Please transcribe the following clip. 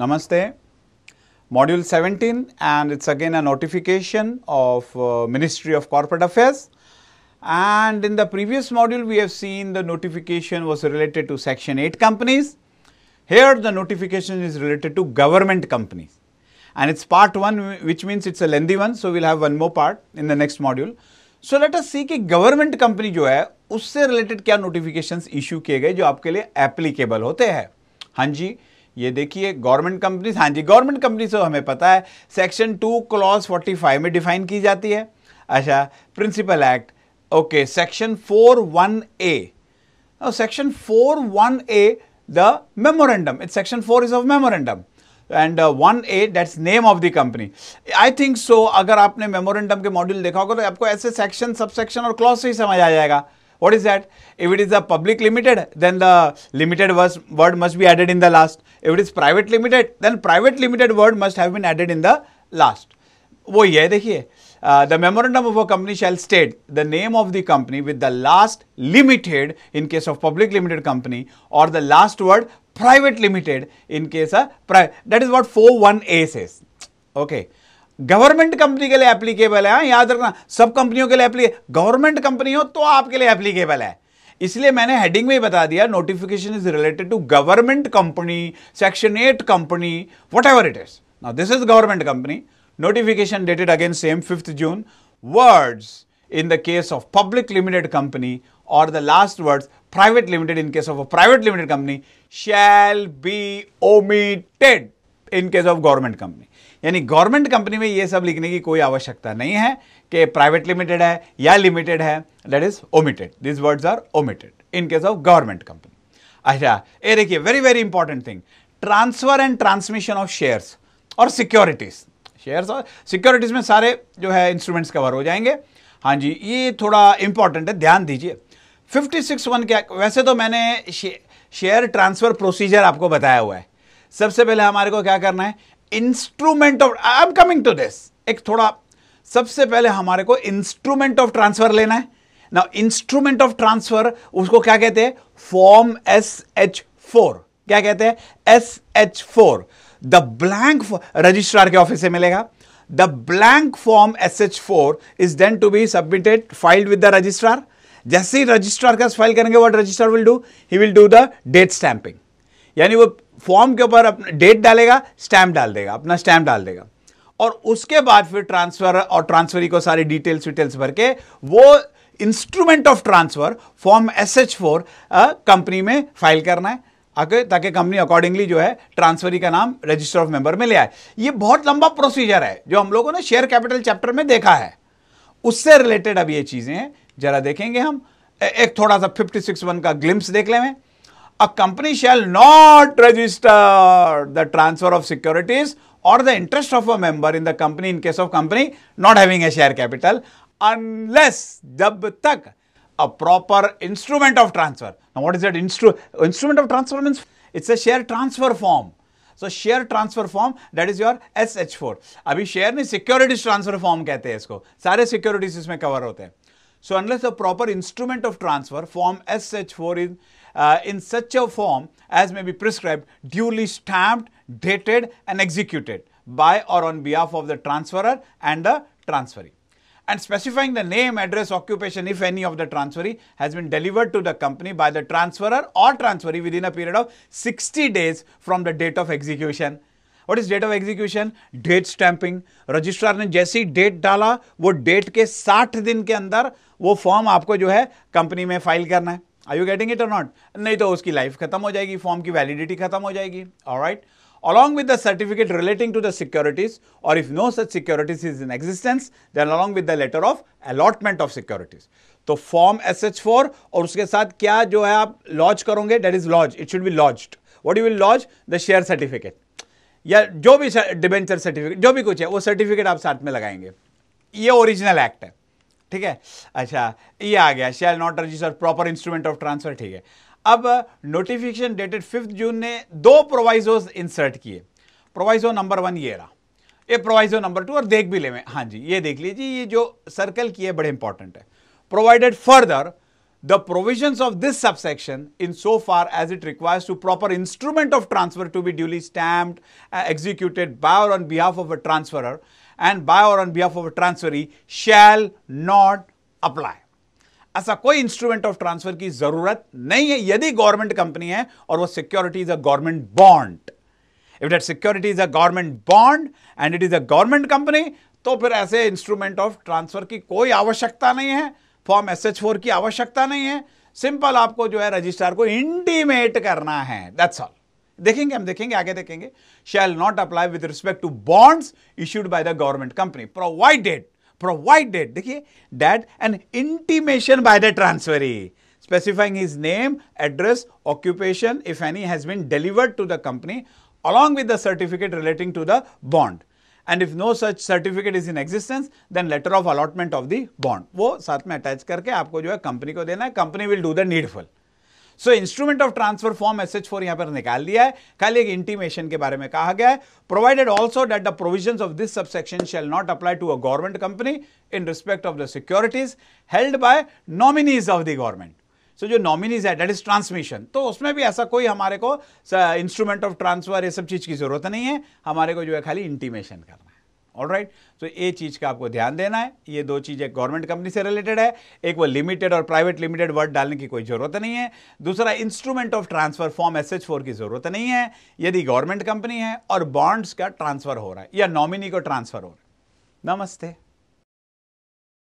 Namaste. Module 17 and it's again a notification of uh, Ministry of Corporate Affairs. And in the previous module, we have seen the notification was related to Section 8 companies. Here the notification is related to government companies. And it's part 1 which means it's a lengthy one. So, we'll have one more part in the next module. So let us see that government company jo hai, usse related kya notifications issue किए गए जो आपके लिए applicable होते हैं हाँ ये देखिए गवर्नमेंट कंपनीज हाँ जी गवर्नमेंट कंपनीज तो हमें पता है section two clause forty five में डिफाइन की जाती है अच्छा principal act okay section four one A section four one A the memorandum it section four is of memorandum and one A that's name of the company I think so अगर आपने memorandum के module देखा होगा तो आपको ऐसे section subsection और clause से ही समझ आ जाएगा What is that? If it is a public limited, then the limited was, word must be added in the last. If it is private limited, then private limited word must have been added in the last. Wo ye dekhiye. the memorandum of a company shall state the name of the company with the last limited in case of public limited company or the last word private limited in case of private. That is what 41A says. Okay. Government company के लिए applicable है हाँ, याद रखना सब कंपनियों के लिए एप्लीके गवर्नमेंट कंपनी हो तो आपके लिए एप्लीकेबल है इसलिए मैंने हेडिंग में बता दिया notification is related to government company section eight company what it is now this is government company notification dated again same fifth June words in the case of public limited company और the last words private limited in case of a private limited company shall be omitted in case of government company यानी government company में ये सब लिखने की कोई आवश्यकता नहीं है कि प्राइवेट लिमिटेड है या लिमिटेड है that is omitted this words are omitted in case of government company अच्छा ये देखिए very very important thing transfer and transmission of shares और सिक्योरिटीज शेयर्स और सिक्योरिटीज में सारे जो है इंस्ट्रूमेंट्स कवर हो जाएंगे हाँ जी ये थोड़ा इंपॉर्टेंट है ध्यान दीजिए फिफ्टी सिक्स वन क्या वैसे तो मैंने शेयर ट्रांसफर प्रोसीजर आपको बताया हुआ है सबसे पहले हमारे को क्या करना है instrument of I am coming to this एक थोड़ा सबसे पहले हमारे को इंस्ट्रूमेंट ऑफ ट्रांसफर लेना है ना इंस्ट्रूमेंट ऑफ ट्रांसफर उसको क्या कहते हैं फॉर्म एस एच फोर क्या कहते हैं S H four the blank registrar के ऑफिस से मिलेगा the blank form S H four is then to be submitted filed with the registrar जैसे ही रजिस्ट्रार का फाइल करेंगे what registrar will do he will do the date stamping यानी वो form के ऊपर डेट डालेगा स्टैम्प डाल देगा अपना स्टैम्प डाल देगा और उसके बाद फिर ट्रांसफर और ट्रांसफरी को सारी डिटेल्स विटेल्स भर के वो instrument of transfer form S H four company में फाइल करना है आके ताकि कंपनी अकॉर्डिंगली जो है ट्रांसफरी का नाम रजिस्टर ऑफ मेंबर में ले आए ये बहुत लंबा प्रोसीजर है जो हम लोगों ने शेयर कैपिटल चैप्टर में देखा है उससे रिलेटेड अब ये चीज़ें हैं जरा देखेंगे हम एक थोड़ा सा फिफ्टी सिक्स वन का ग्लिम्स देख लें a company shall not register the transfer of securities or the interest of a member in the company in case of company not having a share capital unless jab tak a proper instrument of transfer. Now what is that Instru instrument of transfer means? It's a share transfer form. So, share transfer form that is your SH4. abhi share अभी securities नहीं form transfer form कहते हैं इसको सारे securities इसमें cover होते हैं so unless a proper instrument of transfer form S uh, in such a form as may be prescribed, duly stamped, dated and executed by or on behalf of the transferor and the transferee and specifying the name, address, occupation, if any, of the transferee has been delivered to the company by the transferor or transferee within a period of 60 days from the date of execution. What is date of execution? Date stamping. Registrar ने जैसी date डाला वो date के 60 दिन के अंदर वो form आपको जो है company में file करना है आई यू गेटिंग इट और नॉट नहीं तो उसकी लाइफ खत्म हो जाएगी फॉर्म की वैलिडिटी खत्म हो जाएगी और right along with the certificate relating to the securities और if no such securities is in existence then along with the letter of allotment of securities तो फॉर्म एस एच फोर और उसके साथ क्या जो है आप लॉज करोगे that is lodge it should be lodged what you will lodge the share certificate या जो भी डिबेंचर सर्टिफिकेट जो भी कुछ है वो सर्टिफिकेट आप साथ में लगाएंगे ये ओरिजिनल एक्ट है ठीक है अच्छा ये आ गया shall not register proper instrument of transfer ठीक है अब नोटिफिकेशन डेटेड फिफ्थ जून ने दो प्रोवाइजोज इंसर्ट किए प्रोवाइजो नंबर वन ये रहा ये प्रोवाइजो नंबर टू और देख भी ले में हाँ जी ये देख लीजिए ये जो सर्कल की है बड़े इंपॉर्टेंट है provided further the provision of this subsection in so far as it requires to proper instrument of transfer to be duly stamped executed by on behalf of a transferor and buyer or on of of transfer transferee shall not ऐसा कोई instrument of transfer की जरूरत नहीं है यदि government company है और वो security is a government bond if that security is a government bond and it is a government company तो फिर ऐसे इंस्ट्रूमेंट ऑफ ट्रांसफर की कोई आवश्यकता नहीं है फॉर्म एस एच फोर की आवश्यकता नहीं है सिंपल आपको जो है रजिस्ट्रार को इंटीमेट करना है दैट्स ऑल देखेंगे हम देखेंगे आगे देखेंगे shall not apply with respect to bonds issued by the government company provided provided देखिए that an intimation by the transferee specifying his name address occupation if any has been delivered to the company along with the certificate relating to the bond and if no such certificate is in existence then letter of allotment of the bond वो साथ में attach करके आपको जो है company को देना है company will do the needful so instrument of transfer form S H four यहां पर निकाल दिया है खाली एक इंटीमेशन के बारे में कहा गया है provided also that the provision of this subsection shall not apply to a government company in respect of the securities held by nominees of the government so so, जो नॉमिनीज है डेट इज ट्रांसमिशन तो उसमें भी ऐसा कोई हमारे को instrument of transfer ये सब चीज की जरूरत नहीं है हमारे को जो है खाली इंटीमेशन करना ऑल राइट तो ये चीज़ का आपको ध्यान देना है ये दो चीज़ एक गवर्नमेंट कंपनी से रिलेटेड है एक वो लिमिटेड और प्राइवेट लिमिटेड वर्ड डालने की कोई ज़रूरत नहीं है दूसरा instrument of transfer form S H four की ज़रूरत नहीं है यदि गवर्नमेंट कंपनी है और बॉन्ड्स का ट्रांसफर हो रहा है या नॉमिनी को ट्रांसफर हो रहा है नमस्ते